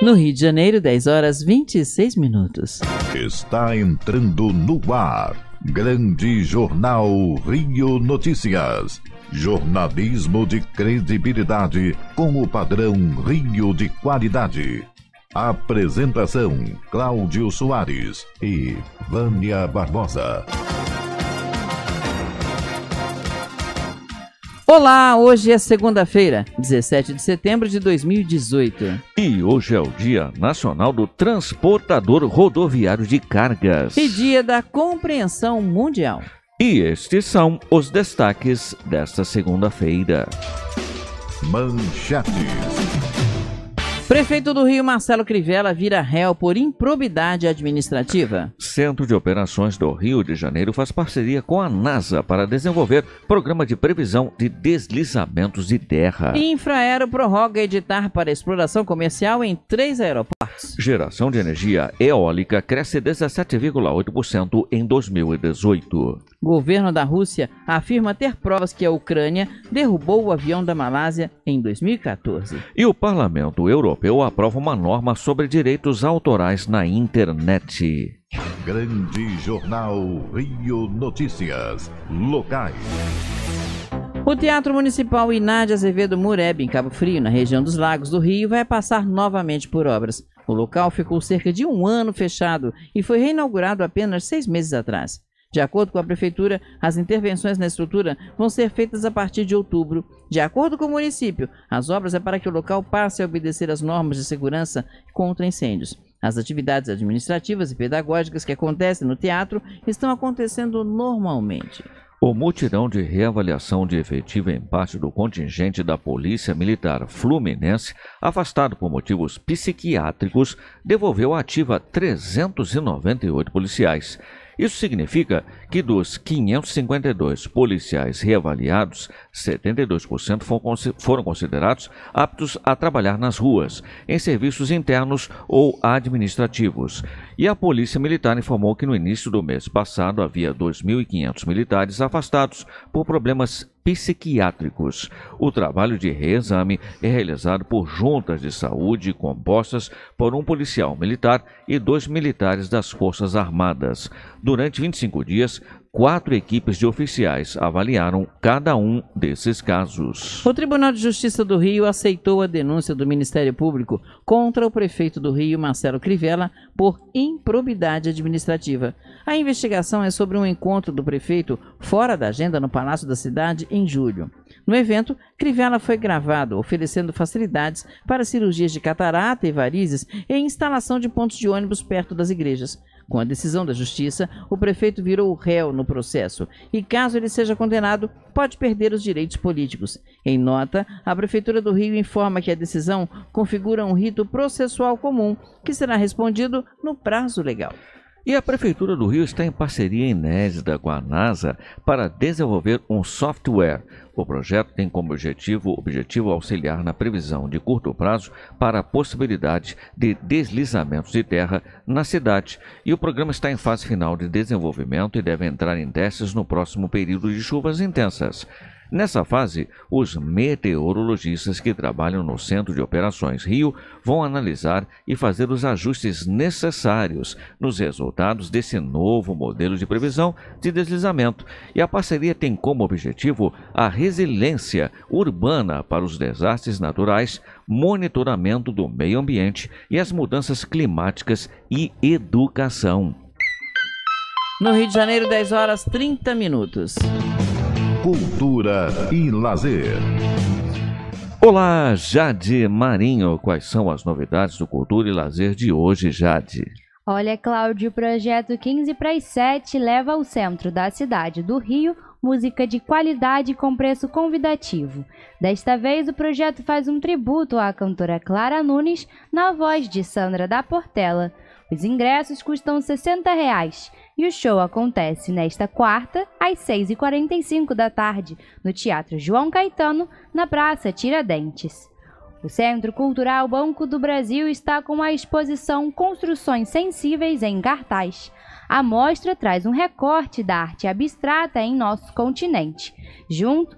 No Rio de Janeiro, 10 horas 26 minutos. Está entrando no ar. Grande Jornal Rio Notícias. Jornalismo de credibilidade com o padrão Rio de qualidade. Apresentação: Cláudio Soares e Vânia Barbosa. Olá, hoje é segunda-feira, 17 de setembro de 2018. E hoje é o Dia Nacional do Transportador Rodoviário de Cargas. E Dia da Compreensão Mundial. E estes são os destaques desta segunda-feira. Manchetes. Prefeito do Rio, Marcelo Crivella, vira réu por improbidade administrativa. Centro de Operações do Rio de Janeiro faz parceria com a NASA para desenvolver programa de previsão de deslizamentos de terra. Infraero prorroga editar para exploração comercial em três aeroportos. Geração de energia eólica cresce 17,8% em 2018. Governo da Rússia afirma ter provas que a Ucrânia derrubou o avião da Malásia em 2014. E o Parlamento Europeu Europeu aprova uma norma sobre direitos autorais na internet. Grande Jornal Rio Notícias. Locais. O Teatro Municipal Inádia Azevedo Mureb, em Cabo Frio, na região dos Lagos do Rio, vai passar novamente por obras. O local ficou cerca de um ano fechado e foi reinaugurado apenas seis meses atrás. De acordo com a Prefeitura, as intervenções na estrutura vão ser feitas a partir de outubro. De acordo com o município, as obras é para que o local passe a obedecer às normas de segurança contra incêndios. As atividades administrativas e pedagógicas que acontecem no teatro estão acontecendo normalmente. O mutirão de reavaliação de efetivo em parte do contingente da Polícia Militar Fluminense, afastado por motivos psiquiátricos, devolveu ativa 398 policiais. Isso significa que dos 552 policiais reavaliados, 72% foram considerados aptos a trabalhar nas ruas, em serviços internos ou administrativos. E a Polícia Militar informou que no início do mês passado havia 2.500 militares afastados por problemas psiquiátricos. O trabalho de reexame é realizado por juntas de saúde compostas por um policial militar e dois militares das Forças Armadas. Durante 25 dias, quatro equipes de oficiais avaliaram cada um desses casos. O Tribunal de Justiça do Rio aceitou a denúncia do Ministério Público contra o prefeito do Rio, Marcelo Crivella, por improbidade administrativa. A investigação é sobre um encontro do prefeito fora da agenda no Palácio da Cidade em julho. No evento, Crivella foi gravado, oferecendo facilidades para cirurgias de catarata e varizes e instalação de pontos de ônibus perto das igrejas. Com a decisão da justiça, o prefeito virou réu no processo e, caso ele seja condenado, pode perder os direitos políticos. Em nota, a Prefeitura do Rio informa que a decisão configura um rito processual comum que será respondido no prazo legal. E a Prefeitura do Rio está em parceria inédita com a NASA para desenvolver um software. O projeto tem como objetivo, objetivo auxiliar na previsão de curto prazo para a possibilidade de deslizamentos de terra na cidade. E o programa está em fase final de desenvolvimento e deve entrar em testes no próximo período de chuvas intensas. Nessa fase, os meteorologistas que trabalham no Centro de Operações Rio vão analisar e fazer os ajustes necessários nos resultados desse novo modelo de previsão de deslizamento. E a parceria tem como objetivo a resiliência urbana para os desastres naturais, monitoramento do meio ambiente e as mudanças climáticas e educação. No Rio de Janeiro, 10 horas 30 minutos cultura e lazer. Olá, Jade Marinho. Quais são as novidades do Cultura e Lazer de hoje, Jade? Olha, Cláudio, o projeto 15 para as 7 leva ao centro da cidade do Rio música de qualidade com preço convidativo. Desta vez, o projeto faz um tributo à cantora Clara Nunes na voz de Sandra da Portela. Os ingressos custam R$ 60. Reais e o show acontece nesta quarta, às 6h45 da tarde, no Teatro João Caetano, na Praça Tiradentes. O Centro Cultural Banco do Brasil está com a exposição Construções Sensíveis em Cartaz. A mostra traz um recorte da arte abstrata em nosso continente, junto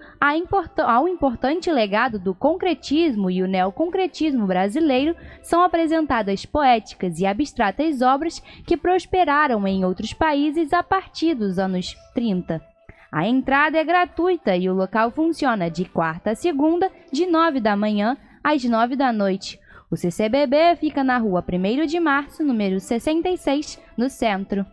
ao importante legado do concretismo e o neoconcretismo brasileiro, são apresentadas poéticas e abstratas obras que prosperaram em outros países a partir dos anos 30. A entrada é gratuita e o local funciona de quarta a segunda, de 9 da manhã às 9 da noite. O CCBB fica na rua 1 de março, número 66, no centro.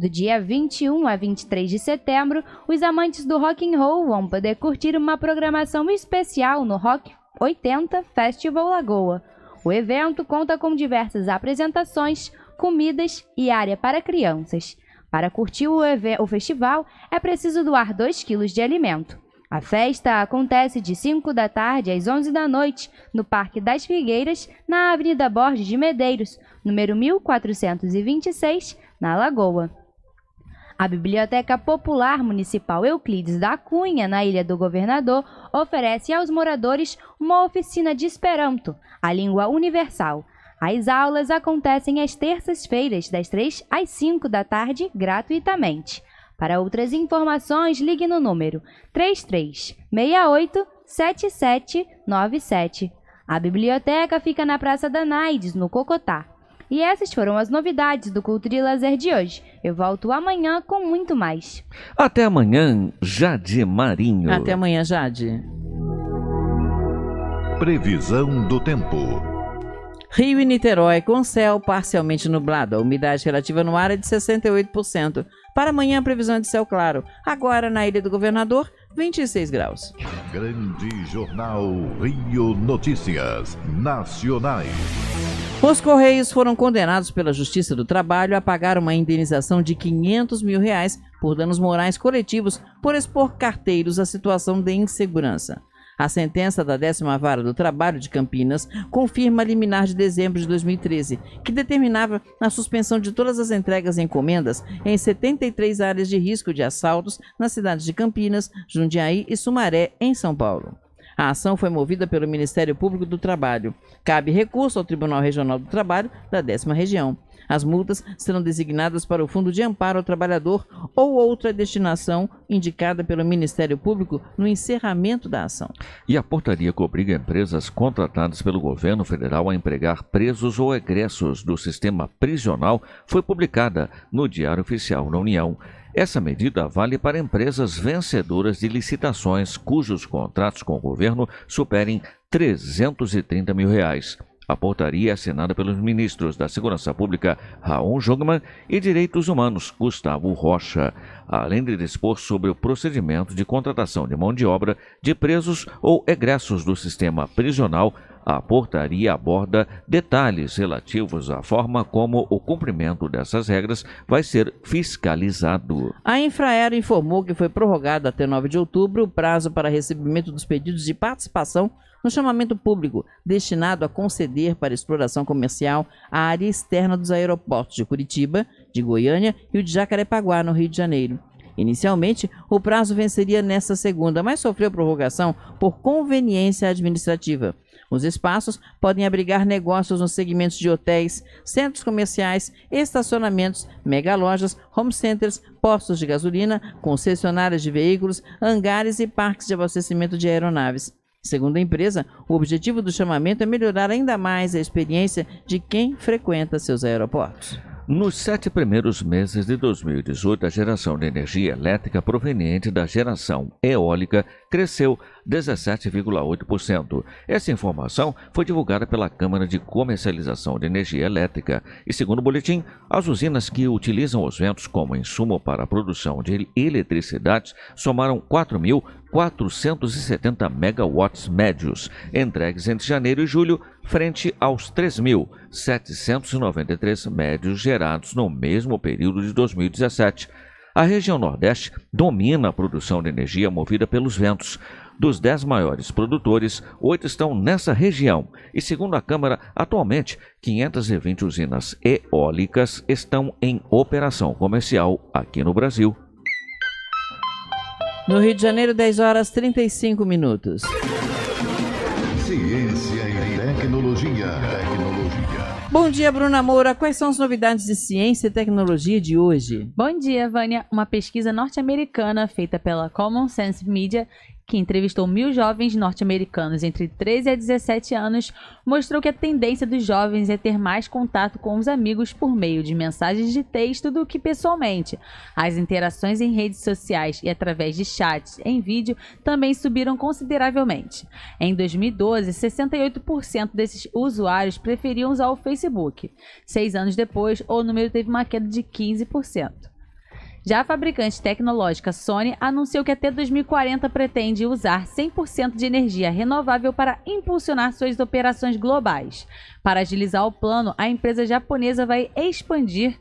Do dia 21 a 23 de setembro, os amantes do rock and roll vão poder curtir uma programação especial no Rock 80 Festival Lagoa. O evento conta com diversas apresentações, comidas e área para crianças. Para curtir o, o festival, é preciso doar 2 quilos de alimento. A festa acontece de 5 da tarde às 11 da noite, no Parque das Figueiras, na Avenida Borges de Medeiros, número 1426, na Lagoa. A Biblioteca Popular Municipal Euclides da Cunha, na Ilha do Governador, oferece aos moradores uma oficina de Esperanto, a língua universal. As aulas acontecem às terças-feiras, das 3 às 5 da tarde, gratuitamente. Para outras informações, ligue no número 3368 7797. A biblioteca fica na Praça da Naides, no Cocotá. E essas foram as novidades do Culto de Lazer de hoje. Eu volto amanhã com muito mais. Até amanhã, Jade Marinho. Até amanhã, Jade. Previsão do tempo. Rio e Niterói com céu parcialmente nublado. A umidade relativa no ar é de 68%. Para amanhã, a previsão é de céu claro. Agora, na Ilha do Governador, 26 graus. Grande Jornal Rio Notícias Nacionais. Os Correios foram condenados pela Justiça do Trabalho a pagar uma indenização de 500 mil reais por danos morais coletivos por expor carteiros à situação de insegurança. A sentença da décima vara do trabalho de Campinas confirma a liminar de dezembro de 2013, que determinava a suspensão de todas as entregas e encomendas em 73 áreas de risco de assaltos nas cidades de Campinas, Jundiaí e Sumaré, em São Paulo. A ação foi movida pelo Ministério Público do Trabalho. Cabe recurso ao Tribunal Regional do Trabalho da 10 Região. As multas serão designadas para o Fundo de Amparo ao Trabalhador ou outra destinação indicada pelo Ministério Público no encerramento da ação. E a portaria que obriga empresas contratadas pelo governo federal a empregar presos ou egressos do sistema prisional foi publicada no Diário Oficial da União. Essa medida vale para empresas vencedoras de licitações cujos contratos com o governo superem 330 mil reais. A portaria é assinada pelos ministros da Segurança Pública, Raon Jogman, e Direitos Humanos, Gustavo Rocha, além de dispor sobre o procedimento de contratação de mão de obra de presos ou egressos do sistema prisional. A portaria aborda detalhes relativos à forma como o cumprimento dessas regras vai ser fiscalizado. A Infraero informou que foi prorrogado até 9 de outubro o prazo para recebimento dos pedidos de participação no chamamento público destinado a conceder para exploração comercial a área externa dos aeroportos de Curitiba, de Goiânia e o de Jacarepaguá, no Rio de Janeiro. Inicialmente, o prazo venceria nesta segunda, mas sofreu prorrogação por conveniência administrativa. Os espaços podem abrigar negócios nos segmentos de hotéis, centros comerciais, estacionamentos, megalojas, home centers, postos de gasolina, concessionárias de veículos, hangares e parques de abastecimento de aeronaves. Segundo a empresa, o objetivo do chamamento é melhorar ainda mais a experiência de quem frequenta seus aeroportos. Nos sete primeiros meses de 2018, a geração de energia elétrica proveniente da geração eólica cresceu 17,8%. Essa informação foi divulgada pela Câmara de Comercialização de Energia Elétrica. E segundo o boletim, as usinas que utilizam os ventos como insumo para a produção de eletricidade somaram 4.000 470 megawatts médios, entregues entre janeiro e julho, frente aos 3.793 médios gerados no mesmo período de 2017. A região Nordeste domina a produção de energia movida pelos ventos. Dos dez maiores produtores, oito estão nessa região. E segundo a Câmara, atualmente 520 usinas eólicas estão em operação comercial aqui no Brasil. No Rio de Janeiro, 10 horas 35 minutos. Ciência e tecnologia. tecnologia. Bom dia, Bruna Moura. Quais são as novidades de ciência e tecnologia de hoje? Bom dia, Vânia. Uma pesquisa norte-americana feita pela Common Sense Media que entrevistou mil jovens norte-americanos entre 13 a 17 anos, mostrou que a tendência dos jovens é ter mais contato com os amigos por meio de mensagens de texto do que pessoalmente. As interações em redes sociais e através de chats em vídeo também subiram consideravelmente. Em 2012, 68% desses usuários preferiam usar o Facebook. Seis anos depois, o número teve uma queda de 15%. Já a fabricante tecnológica Sony anunciou que até 2040 pretende usar 100% de energia renovável para impulsionar suas operações globais. Para agilizar o plano, a empresa japonesa vai expandir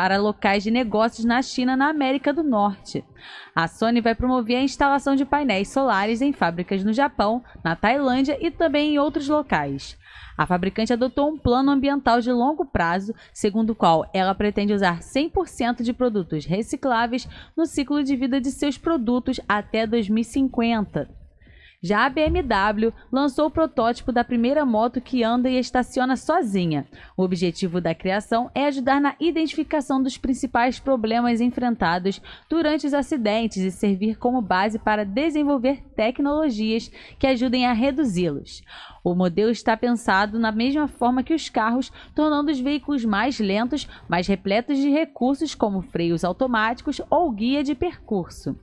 para locais de negócios na China, na América do Norte. A Sony vai promover a instalação de painéis solares em fábricas no Japão, na Tailândia e também em outros locais. A fabricante adotou um plano ambiental de longo prazo, segundo o qual ela pretende usar 100% de produtos recicláveis no ciclo de vida de seus produtos até 2050. Já a BMW lançou o protótipo da primeira moto que anda e estaciona sozinha. O objetivo da criação é ajudar na identificação dos principais problemas enfrentados durante os acidentes e servir como base para desenvolver tecnologias que ajudem a reduzi-los. O modelo está pensado na mesma forma que os carros, tornando os veículos mais lentos, mas repletos de recursos como freios automáticos ou guia de percurso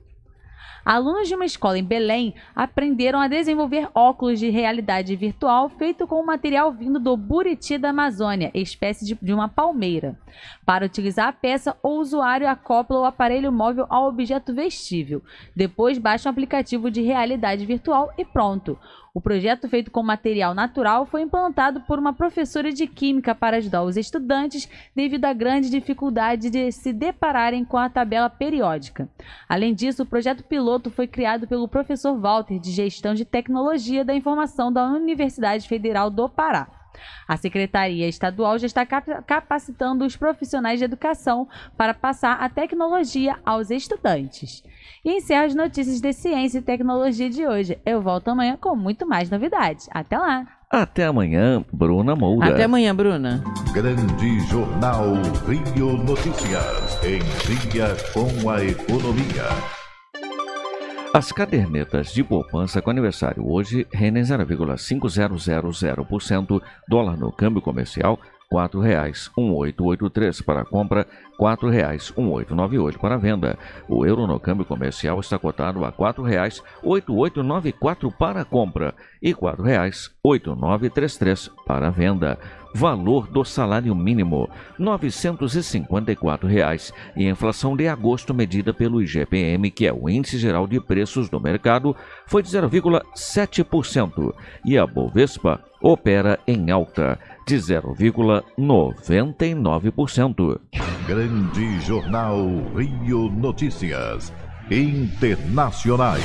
alunos de uma escola em Belém aprenderam a desenvolver óculos de realidade virtual feito com um material vindo do buriti da Amazônia, espécie de, de uma palmeira. Para utilizar a peça, o usuário acopla o aparelho móvel ao objeto vestível. Depois baixa um aplicativo de realidade virtual e pronto. O projeto, feito com material natural, foi implantado por uma professora de química para ajudar os estudantes devido à grande dificuldade de se depararem com a tabela periódica. Além disso, o projeto piloto foi criado pelo professor Walter de Gestão de Tecnologia da Informação da Universidade Federal do Pará. A Secretaria Estadual já está capacitando os profissionais de educação para passar a tecnologia aos estudantes. E encerro as notícias de ciência e tecnologia de hoje. Eu volto amanhã com muito mais novidades. Até lá! Até amanhã, Bruna Moura. Até amanhã, Bruna. Grande Jornal Rio Notícias. Em dia com a economia. As cadernetas de poupança com aniversário hoje rendem 0,5000%, dólar no câmbio comercial R$ reais para compra, R$ 4,1898 para venda. O euro no câmbio comercial está cotado a R$ 4,8894 para compra e R$ 4,8933 para venda. Valor do salário mínimo R$ 954 reais, e a inflação de agosto medida pelo IGPM, que é o índice geral de preços do mercado, foi de 0,7% e a Bovespa opera em alta de 0,99%. Grande Jornal Rio Notícias Internacionais.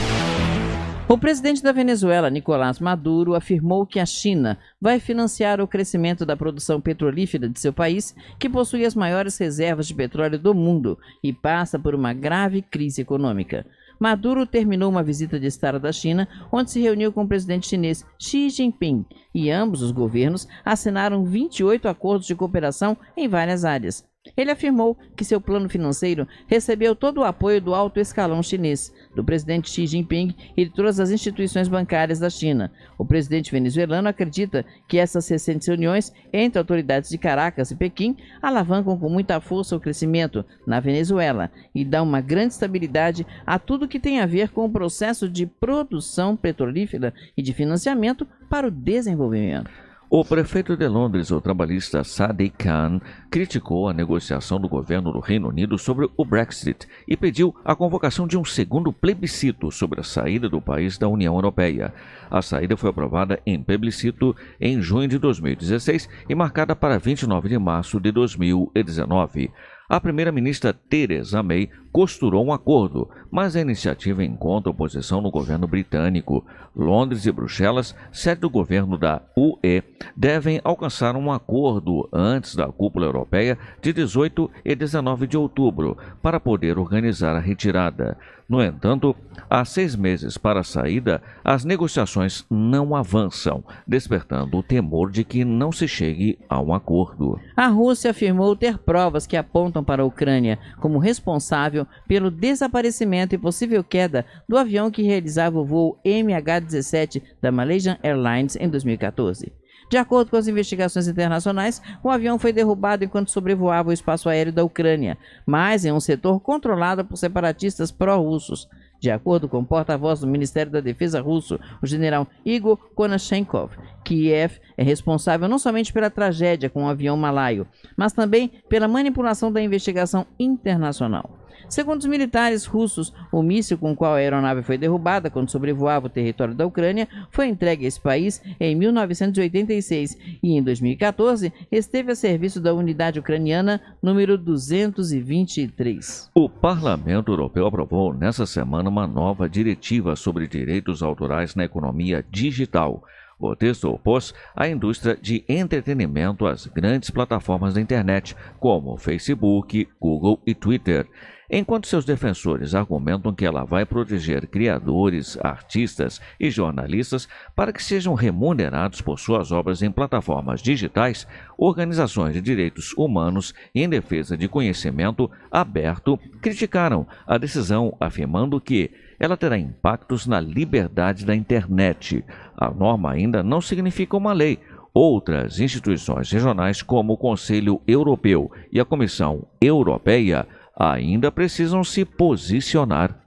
O presidente da Venezuela, Nicolás Maduro, afirmou que a China vai financiar o crescimento da produção petrolífera de seu país, que possui as maiores reservas de petróleo do mundo e passa por uma grave crise econômica. Maduro terminou uma visita de Estado à China, onde se reuniu com o presidente chinês Xi Jinping, e ambos os governos assinaram 28 acordos de cooperação em várias áreas. Ele afirmou que seu plano financeiro recebeu todo o apoio do alto escalão chinês, do presidente Xi Jinping e de todas as instituições bancárias da China. O presidente venezuelano acredita que essas recentes reuniões entre autoridades de Caracas e Pequim alavancam com muita força o crescimento na Venezuela e dão uma grande estabilidade a tudo que tem a ver com o processo de produção petrolífera e de financiamento para o desenvolvimento. O prefeito de Londres, o trabalhista Sadiq Khan, criticou a negociação do governo do Reino Unido sobre o Brexit e pediu a convocação de um segundo plebiscito sobre a saída do país da União Europeia. A saída foi aprovada em plebiscito em junho de 2016 e marcada para 29 de março de 2019 a primeira-ministra Theresa May costurou um acordo, mas a iniciativa encontra oposição no governo britânico. Londres e Bruxelas, sede do governo da UE, devem alcançar um acordo antes da cúpula europeia de 18 e 19 de outubro para poder organizar a retirada. No entanto, há seis meses para a saída, as negociações não avançam, despertando o temor de que não se chegue a um acordo. A Rússia afirmou ter provas que apontam para a Ucrânia como responsável responsável pelo desaparecimento e possível queda do avião que realizava o voo MH17 da Malaysian Airlines em 2014. De acordo com as investigações internacionais, o avião foi derrubado enquanto sobrevoava o espaço aéreo da Ucrânia, mas em um setor controlado por separatistas pró-russos. De acordo com o porta-voz do Ministério da Defesa russo, o general Igor Konashenkov, Kiev é responsável não somente pela tragédia com o avião malaio, mas também pela manipulação da investigação internacional. Segundo os militares russos, o míssil com o qual a aeronave foi derrubada quando sobrevoava o território da Ucrânia foi entregue a esse país em 1986 e, em 2014, esteve a serviço da unidade ucraniana número 223. O Parlamento Europeu aprovou nessa semana uma nova diretiva sobre direitos autorais na economia digital. O texto opôs a indústria de entretenimento às grandes plataformas da internet, como Facebook, Google e Twitter. Enquanto seus defensores argumentam que ela vai proteger criadores, artistas e jornalistas para que sejam remunerados por suas obras em plataformas digitais, organizações de direitos humanos em defesa de conhecimento aberto criticaram a decisão, afirmando que ela terá impactos na liberdade da internet. A norma ainda não significa uma lei. Outras instituições regionais, como o Conselho Europeu e a Comissão Europeia, ainda precisam se posicionar.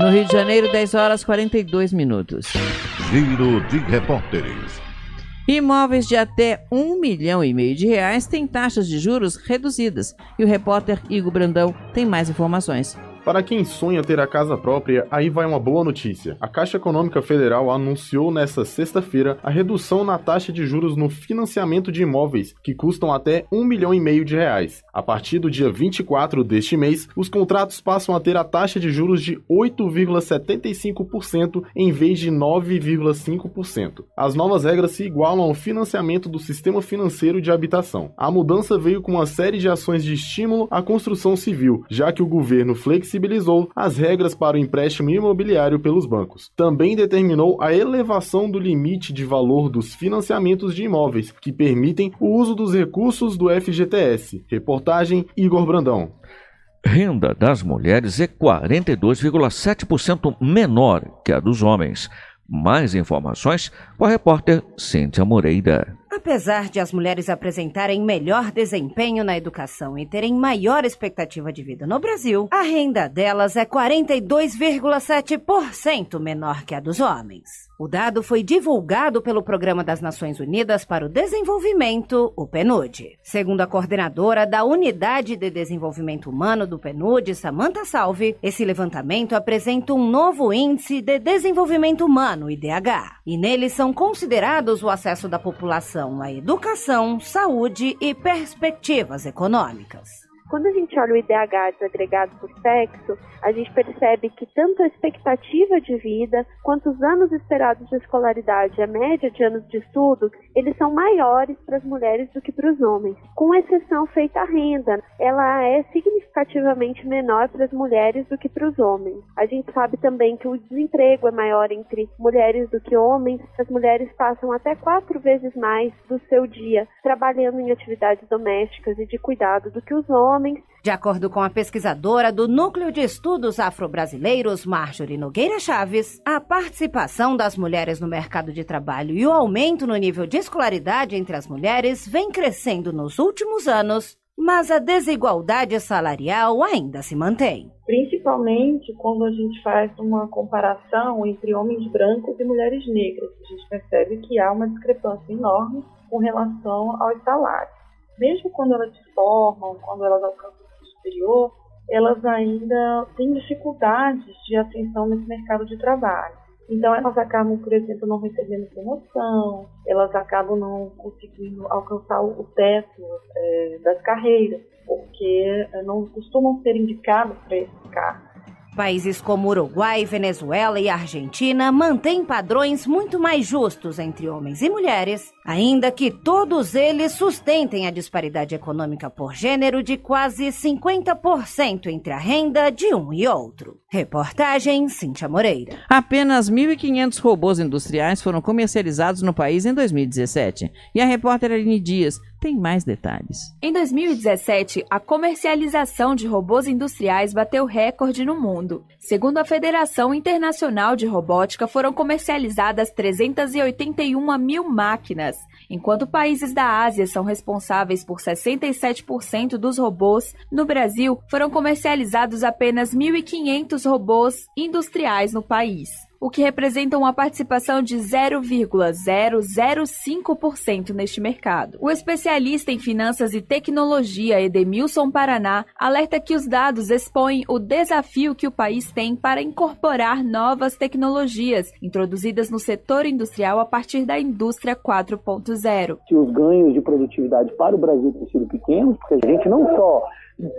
No Rio de Janeiro, 10 horas 42 minutos. Giro de repórteres. Imóveis de até um milhão e meio de reais têm taxas de juros reduzidas. E o repórter Igor Brandão tem mais informações. Para quem sonha ter a casa própria, aí vai uma boa notícia. A Caixa Econômica Federal anunciou nesta sexta-feira a redução na taxa de juros no financiamento de imóveis que custam até um milhão e meio de reais. A partir do dia 24 deste mês, os contratos passam a ter a taxa de juros de 8,75% em vez de 9,5%. As novas regras se igualam ao financiamento do sistema financeiro de habitação. A mudança veio com uma série de ações de estímulo à construção civil, já que o governo flexibilizou flexibilizou as regras para o empréstimo imobiliário pelos bancos. Também determinou a elevação do limite de valor dos financiamentos de imóveis, que permitem o uso dos recursos do FGTS. Reportagem Igor Brandão. Renda das mulheres é 42,7% menor que a dos homens. Mais informações com a repórter Cíntia Moreira. Apesar de as mulheres apresentarem melhor desempenho na educação e terem maior expectativa de vida no Brasil, a renda delas é 42,7% menor que a dos homens. O dado foi divulgado pelo Programa das Nações Unidas para o Desenvolvimento, o PNUD. Segundo a coordenadora da Unidade de Desenvolvimento Humano do PNUD, Samantha Salve, esse levantamento apresenta um novo índice de desenvolvimento humano, IDH. E nele são considerados o acesso da população à educação, saúde e perspectivas econômicas. Quando a gente olha o IDH desagregado por sexo, a gente percebe que tanto a expectativa de vida quanto os anos esperados de escolaridade, a média de anos de estudo, eles são maiores para as mulheres do que para os homens, com exceção feita à renda. Ela é significativamente menor para as mulheres do que para os homens. A gente sabe também que o desemprego é maior entre mulheres do que homens. As mulheres passam até quatro vezes mais do seu dia trabalhando em atividades domésticas e de cuidado do que os homens homens. De acordo com a pesquisadora do Núcleo de Estudos Afro-Brasileiros, Marjorie Nogueira Chaves, a participação das mulheres no mercado de trabalho e o aumento no nível de escolaridade entre as mulheres vem crescendo nos últimos anos, mas a desigualdade salarial ainda se mantém. Principalmente quando a gente faz uma comparação entre homens brancos e mulheres negras, a gente percebe que há uma discrepância enorme com relação aos salários mesmo quando elas se formam, quando elas alcançam o superior, elas ainda têm dificuldades de atenção nesse mercado de trabalho. Então elas acabam, por exemplo, não recebendo promoção, elas acabam não conseguindo alcançar o teto é, das carreiras, porque é, não costumam ser indicadas para esse cargo. Países como Uruguai, Venezuela e Argentina mantêm padrões muito mais justos entre homens e mulheres ainda que todos eles sustentem a disparidade econômica por gênero de quase 50% entre a renda de um e outro. Reportagem Cíntia Moreira. Apenas 1.500 robôs industriais foram comercializados no país em 2017. E a repórter Aline Dias tem mais detalhes. Em 2017, a comercialização de robôs industriais bateu recorde no mundo. Segundo a Federação Internacional de Robótica, foram comercializadas 381 mil máquinas robóticas. Enquanto países da Ásia são responsáveis por 67% dos robôs, no Brasil foram comercializados apenas 1.500 robôs industriais no país o que representa uma participação de 0,005% neste mercado. O especialista em finanças e tecnologia Edemilson Paraná alerta que os dados expõem o desafio que o país tem para incorporar novas tecnologias introduzidas no setor industrial a partir da indústria 4.0. Os ganhos de produtividade para o Brasil têm sido pequenos, porque a gente não só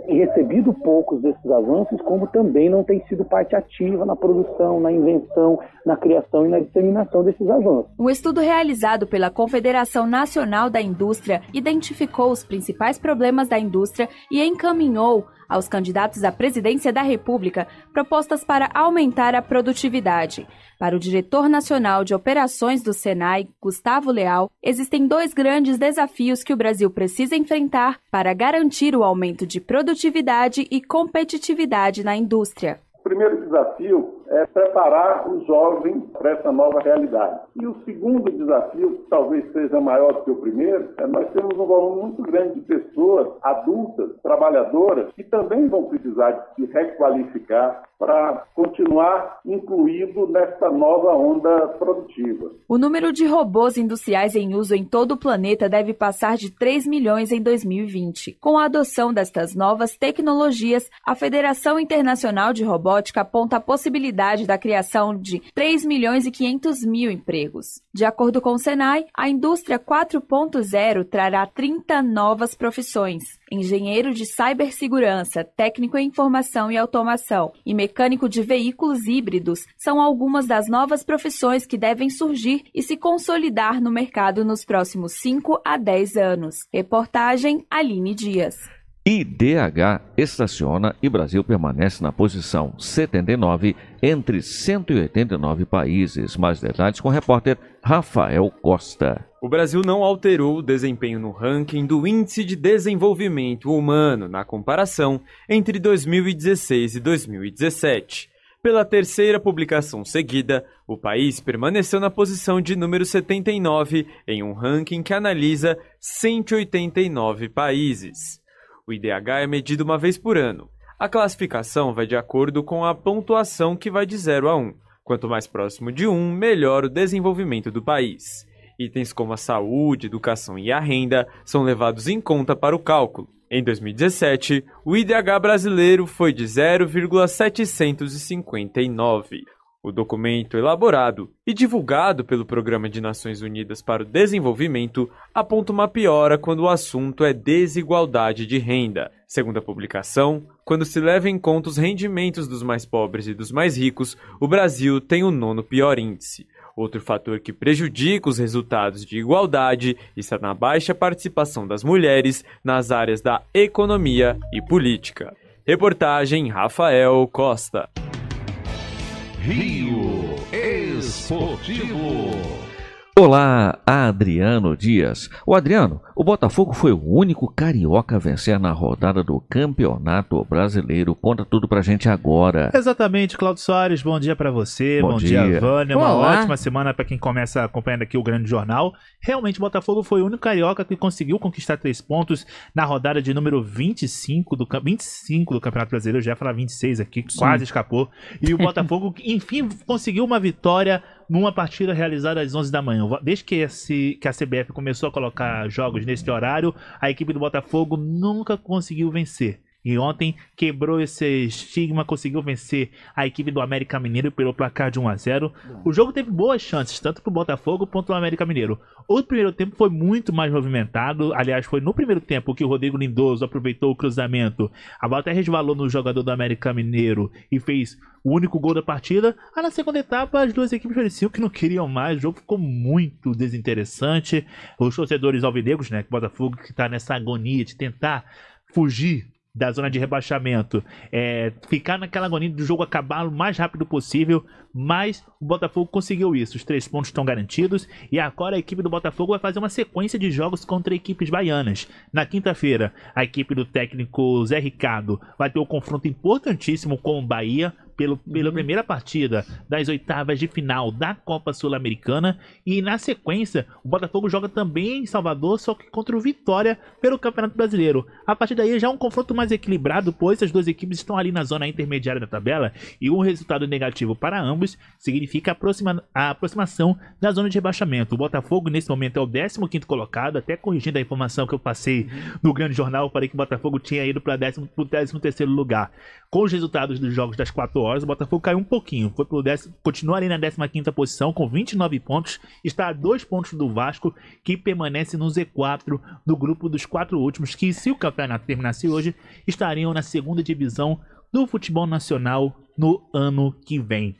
recebido poucos desses avanços, como também não tem sido parte ativa na produção, na invenção, na criação e na disseminação desses avanços. Um estudo realizado pela Confederação Nacional da Indústria identificou os principais problemas da indústria e encaminhou aos candidatos à presidência da República propostas para aumentar a produtividade. Para o diretor nacional de operações do Senai, Gustavo Leal, existem dois grandes desafios que o Brasil precisa enfrentar para garantir o aumento de produtividade e competitividade na indústria. O primeiro desafio é preparar o jovem para essa nova realidade. E o segundo desafio, que talvez seja maior do que o primeiro, é nós temos um volume muito grande de pessoas adultas, trabalhadoras, que também vão precisar de se requalificar, para continuar incluído nesta nova onda produtiva. O número de robôs industriais em uso em todo o planeta deve passar de 3 milhões em 2020. Com a adoção destas novas tecnologias, a Federação Internacional de Robótica aponta a possibilidade da criação de 3 milhões e 500 mil empregos. De acordo com o Senai, a indústria 4.0 trará 30 novas profissões engenheiro de cibersegurança, técnico em informação e automação e mecânico de veículos híbridos são algumas das novas profissões que devem surgir e se consolidar no mercado nos próximos 5 a 10 anos. Reportagem Aline Dias. IDH estaciona e Brasil permanece na posição 79 entre 189 países. Mais detalhes com o repórter Rafael Costa. O Brasil não alterou o desempenho no ranking do Índice de Desenvolvimento Humano na comparação entre 2016 e 2017. Pela terceira publicação seguida, o país permaneceu na posição de número 79 em um ranking que analisa 189 países. O IDH é medido uma vez por ano. A classificação vai de acordo com a pontuação que vai de 0 a 1. Quanto mais próximo de 1, melhor o desenvolvimento do país. Itens como a saúde, educação e a renda são levados em conta para o cálculo. Em 2017, o IDH brasileiro foi de 0,759. O documento elaborado e divulgado pelo Programa de Nações Unidas para o Desenvolvimento aponta uma piora quando o assunto é desigualdade de renda. Segundo a publicação, quando se leva em conta os rendimentos dos mais pobres e dos mais ricos, o Brasil tem o nono pior índice. Outro fator que prejudica os resultados de igualdade está na baixa participação das mulheres nas áreas da economia e política. Reportagem Rafael Costa. Rio Esportivo. Olá, Adriano Dias. O Adriano, o Botafogo foi o único carioca a vencer na rodada do Campeonato Brasileiro. Conta tudo pra gente agora. Exatamente, Claudio Soares. Bom dia para você, bom, bom dia, dia Vânia. Uma ótima semana para quem começa acompanhando aqui o Grande Jornal. Realmente, o Botafogo foi o único carioca que conseguiu conquistar três pontos na rodada de número 25 do, 25 do Campeonato Brasileiro. Eu já ia falar 26 aqui, quase Sim. escapou. E o Botafogo, enfim, conseguiu uma vitória numa partida realizada às 11 da manhã. Desde que, esse, que a CBF começou a colocar jogos nesse horário, a equipe do Botafogo nunca conseguiu vencer. E ontem quebrou esse estigma, conseguiu vencer a equipe do América Mineiro pelo placar de 1 a 0. O jogo teve boas chances, tanto pro Botafogo quanto pro América Mineiro. O primeiro tempo foi muito mais movimentado, aliás, foi no primeiro tempo que o Rodrigo Lindoso aproveitou o cruzamento. A bola até resvalou no jogador do América Mineiro e fez o único gol da partida. Aí ah, na segunda etapa, as duas equipes pareciam que não queriam mais. O jogo ficou muito desinteressante. Os torcedores alvinegros, né? Botafogo que tá nessa agonia de tentar fugir da zona de rebaixamento, é, ficar naquela agonia do jogo acabar o mais rápido possível, mas o Botafogo conseguiu isso. Os três pontos estão garantidos e agora a equipe do Botafogo vai fazer uma sequência de jogos contra equipes baianas. Na quinta-feira, a equipe do técnico Zé Ricardo vai ter um confronto importantíssimo com o Bahia pelo, pela uhum. primeira partida das oitavas de final da Copa Sul-Americana. E na sequência, o Botafogo joga também em Salvador, só que contra o Vitória pelo Campeonato Brasileiro. A partir daí já é um confronto mais equilibrado, pois as duas equipes estão ali na zona intermediária da tabela e um resultado negativo para ambos significa aproxima a aproximação da zona de rebaixamento. O Botafogo, nesse momento, é o 15 colocado, até corrigindo a informação que eu passei uhum. no grande jornal, falei que o Botafogo tinha ido para o 13 terceiro lugar. Com os resultados dos jogos das 4 horas horas, o Botafogo caiu um pouquinho. Foi pro décimo, continua ali na 15 posição, com 29 pontos. Está a dois pontos do Vasco, que permanece no Z4 do grupo dos quatro últimos, que, se o campeonato terminasse hoje, estariam na segunda divisão do futebol nacional no ano que vem.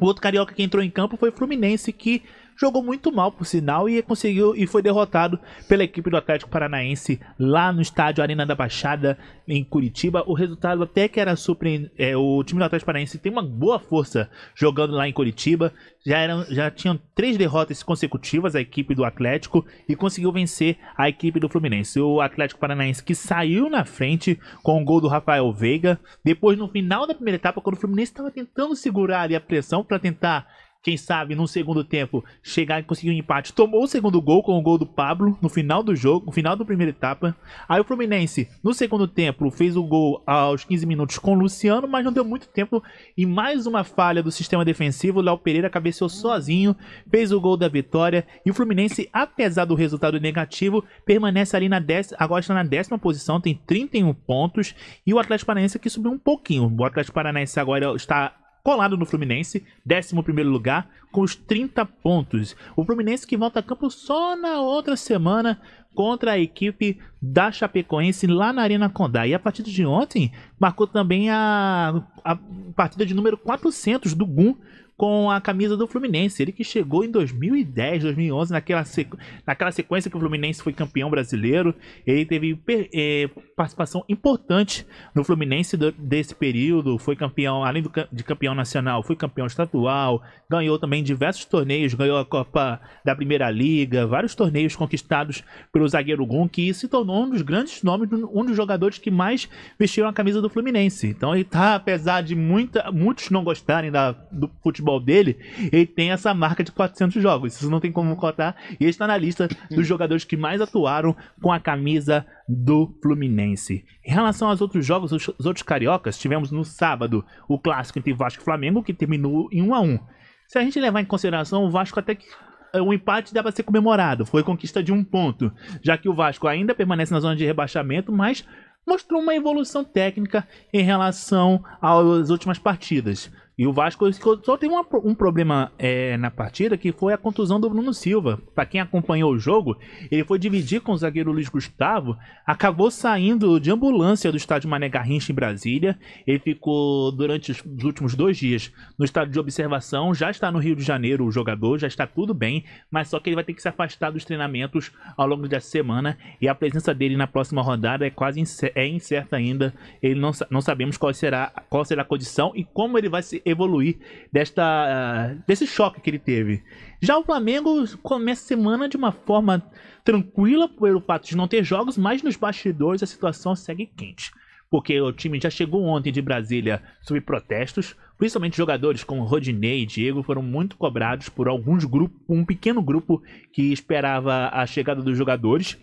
O outro carioca que entrou em campo foi o Fluminense, que jogou muito mal, por sinal, e conseguiu e foi derrotado pela equipe do Atlético Paranaense lá no estádio Arena da Baixada, em Curitiba. O resultado até que era surpreendente. É, o time do Atlético Paranaense tem uma boa força jogando lá em Curitiba. Já, eram, já tinham três derrotas consecutivas a equipe do Atlético e conseguiu vencer a equipe do Fluminense. O Atlético Paranaense que saiu na frente com o gol do Rafael Veiga. Depois, no final da primeira etapa, quando o Fluminense estava tentando segurar ali a pressão para tentar quem sabe, no segundo tempo, chegar e conseguir um empate. Tomou o segundo gol com o gol do Pablo no final do jogo, no final da primeira etapa. Aí o Fluminense, no segundo tempo, fez o gol aos 15 minutos com o Luciano, mas não deu muito tempo. E mais uma falha do sistema defensivo, o Léo Pereira cabeceou sozinho, fez o gol da vitória. E o Fluminense, apesar do resultado negativo, permanece ali na décima, agora está na décima posição, tem 31 pontos. E o Atlético Paranaense que subiu um pouquinho. O Atlético Paranaense agora está colado no Fluminense, 11 lugar, com os 30 pontos. O Fluminense que volta a campo só na outra semana contra a equipe da Chapecoense lá na Arena Condá. E a partida de ontem marcou também a, a partida de número 400 do GUM com a camisa do Fluminense. Ele que chegou em 2010, 2011, naquela, sequ... naquela sequência que o Fluminense foi campeão brasileiro. Ele teve é, participação importante no Fluminense do, desse período. Foi campeão, além do, de campeão nacional, foi campeão estadual. Ganhou também diversos torneios. Ganhou a Copa da Primeira Liga. Vários torneios conquistados pelo zagueiro Gun, que se tornou um dos grandes nomes, um dos jogadores que mais vestiram a camisa do Fluminense. Então ele tá, apesar de muita, muitos não gostarem da, do futebol futebol dele, ele tem essa marca de 400 jogos. Isso não tem como contar. E ele está na lista dos jogadores que mais atuaram com a camisa do Fluminense. Em relação aos outros jogos, os, outros cariocas, tivemos no sábado o clássico entre Vasco e Flamengo, que terminou em 1 a 1 Se a gente levar em consideração, o Vasco até que é, o empate deve ser comemorado. Foi conquista de um ponto, já que o Vasco ainda permanece na zona de rebaixamento, mas mostrou uma evolução técnica em relação às últimas partidas. E o Vasco só tem uma, um problema é, na partida, que foi a contusão do Bruno Silva. Para quem acompanhou o jogo, ele foi dividir com o zagueiro Luiz Gustavo, acabou saindo de ambulância do estádio Mané Garrincha em Brasília. Ele ficou durante os últimos dois dias no estado de observação, já está no Rio de Janeiro o jogador, já está tudo bem, mas só que ele vai ter que se afastar dos treinamentos ao longo dessa semana e a presença dele na próxima rodada é quase é incerta ainda. Ele não, não sabemos qual será, qual será a condição e como ele vai se evoluir desta, ah, desse choque que ele teve. Já o Flamengo começa a semana de uma forma tranquila pelo fato de não ter jogos, mas nos bastidores a situação segue quente. Porque o time já chegou ontem de Brasília sob protestos, principalmente jogadores como Rodinei e Diego foram muito cobrados por alguns grupos, um pequeno grupo que esperava a chegada dos jogadores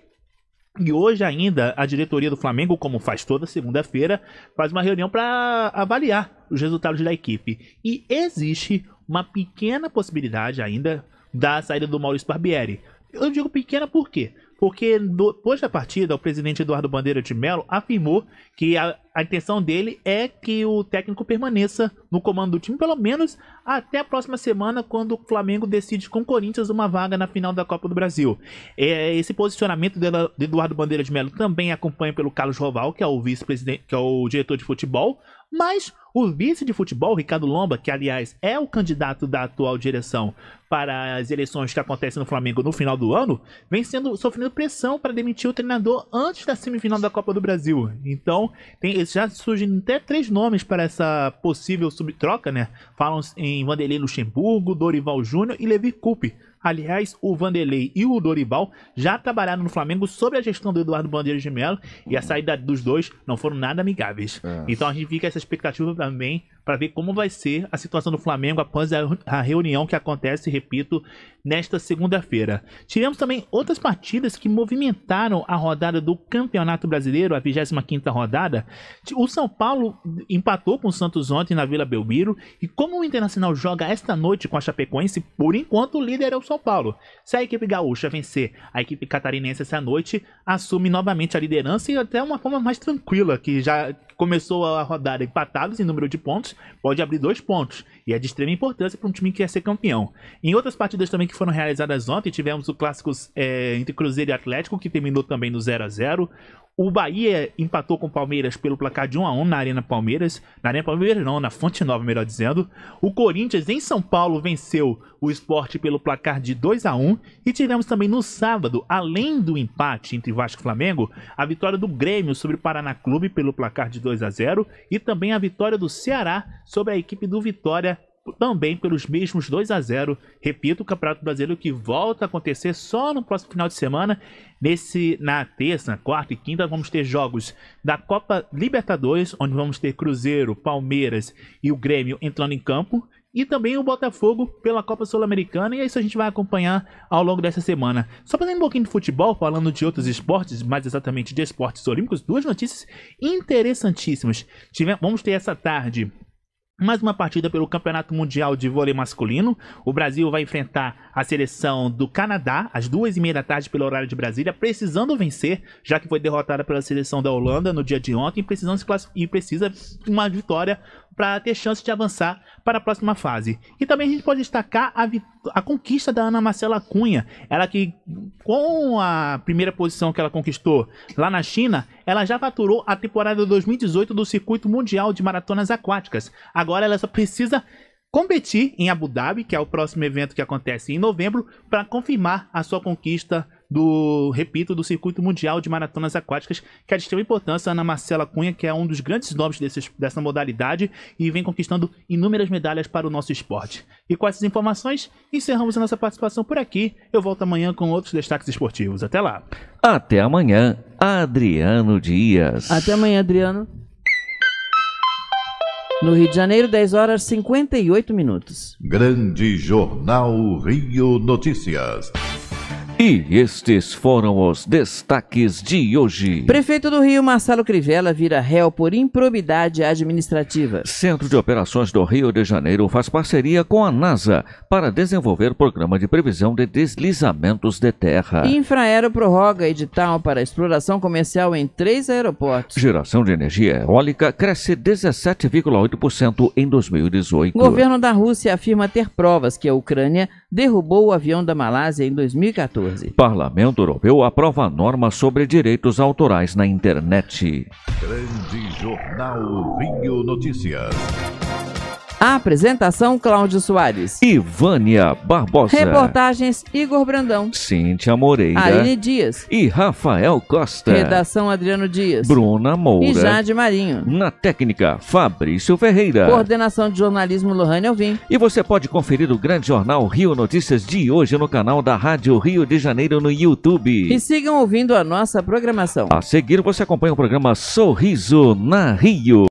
e hoje ainda a diretoria do Flamengo, como faz toda segunda-feira, faz uma reunião para avaliar os resultados da equipe. E existe uma pequena possibilidade ainda da saída do Maurício Barbieri. Eu digo pequena por quê? porque depois da partida, o presidente Eduardo Bandeira de Mello afirmou que a, a, intenção dele é que o técnico permaneça no comando do time, pelo menos até a próxima semana, quando o Flamengo decide com o Corinthians uma vaga na final da Copa do Brasil. É, esse posicionamento de, de Eduardo Bandeira de Mello também acompanha pelo Carlos Roval, que é o vice-presidente, que é o diretor de futebol mas o vice de futebol, Ricardo Lomba, que aliás é o candidato da atual direção para as eleições que acontecem no Flamengo no final do ano, vem sendo sofrendo pressão para demitir o treinador antes da semifinal da Copa do Brasil. Então, tem, já surgem até três nomes para essa possível subtroca, né? Falam em Vanderlei Luxemburgo, Dorival Júnior e Levi Coupe. Aliás, o Vanderlei e o Dorival já trabalharam no Flamengo sobre a gestão do Eduardo Bandeira de Melo e a saída dos dois não foram nada amigáveis. É. Então a gente fica essa expectativa também para ver como vai ser a situação do Flamengo após a, reunião que acontece, repito, nesta segunda-feira. Tivemos também outras partidas que movimentaram a rodada do Campeonato Brasileiro, a 25ª rodada. O São Paulo empatou com o Santos ontem na Vila Belmiro e como o Internacional joga esta noite com a Chapecoense, por enquanto o líder é o são Paulo. Se a equipe gaúcha vencer a equipe catarinense essa noite, assume novamente a liderança e até uma forma mais tranquila, que já começou a rodada empatados em número de pontos, pode abrir dois pontos. E é de extrema importância para um time que quer ser campeão. Em outras partidas também que foram realizadas ontem, tivemos o clássico é, entre Cruzeiro e Atlético, que terminou também no 0 a 0 o Bahia empatou com o Palmeiras pelo placar de 1 a 1 na Arena Palmeiras, na Arena Palmeiras não, na Fonte Nova, melhor dizendo. O Corinthians em São Paulo venceu o esporte pelo placar de 2 a 1 e tivemos também no sábado, além do empate entre Vasco e Flamengo, a vitória do Grêmio sobre o Paraná Clube pelo placar de 2 2 a 0 e também a vitória do Ceará sobre a equipe do Vitória também pelos mesmos 2 a 0. Repito, o Campeonato Brasileiro que volta a acontecer só no próximo final de semana. Nesse na terça, quarta e quinta vamos ter jogos da Copa Libertadores, onde vamos ter Cruzeiro, Palmeiras e o Grêmio entrando em campo e também o Botafogo pela Copa Sul-Americana. E é isso a gente vai acompanhar ao longo dessa semana. Só fazendo um pouquinho de futebol, falando de outros esportes, mais exatamente de esportes olímpicos, duas notícias interessantíssimas. Tive, vamos ter essa tarde. Mais uma partida pelo Campeonato Mundial de Vôlei Masculino. O Brasil vai enfrentar a seleção do Canadá às duas e meia da tarde pelo horário de Brasília, precisando vencer, já que foi derrotada pela seleção da Holanda no dia de ontem, precisando se e precisa de uma vitória para ter chance de avançar para a próxima fase. E também a gente pode destacar a, a conquista da Ana Marcela Cunha, ela que com a primeira posição que ela conquistou lá na China, ela já faturou a temporada 2018 do circuito mundial de maratonas aquáticas. Agora ela só precisa competir em Abu Dhabi, que é o próximo evento que acontece em novembro, para confirmar a sua conquista do, repito, do circuito mundial de maratonas aquáticas, que é de extrema importância. Ana Marcela Cunha, que é um dos grandes nomes desses, dessa modalidade e vem conquistando inúmeras medalhas para o nosso esporte. E com essas informações, encerramos a nossa participação por aqui. Eu volto amanhã com outros destaques esportivos. Até lá. Até amanhã, Adriano Dias. Até amanhã, Adriano. No Rio de Janeiro, 10 horas 58 minutos. Grande Jornal Rio Notícias. E estes foram os destaques de hoje. Prefeito do Rio, Marcelo Crivella, vira réu por improbidade administrativa. Centro de Operações do Rio de Janeiro faz parceria com a NASA para desenvolver programa de previsão de deslizamentos de terra. Infraero prorroga edital para exploração comercial em três aeroportos. Geração de energia eólica cresce 17,8% em 2018. Governo da Rússia afirma ter provas que a Ucrânia derrubou o avião da Malásia em 2014. Parlamento Europeu aprova norma sobre direitos autorais na internet. Grande Jornal Rio Notícias apresentação: Cláudio Soares. Ivânia Barbosa. Reportagens: Igor Brandão. Cíntia Moreira. Aline Dias. E Rafael Costa. Redação: Adriano Dias. Bruna Moura. E Jade Marinho. Na técnica: Fabrício Ferreira. Coordenação de jornalismo: Lohane Alvim. E você pode conferir o grande jornal Rio Notícias de hoje no canal da Rádio Rio de Janeiro no YouTube. E sigam ouvindo a nossa programação. A seguir, você acompanha o programa Sorriso na Rio.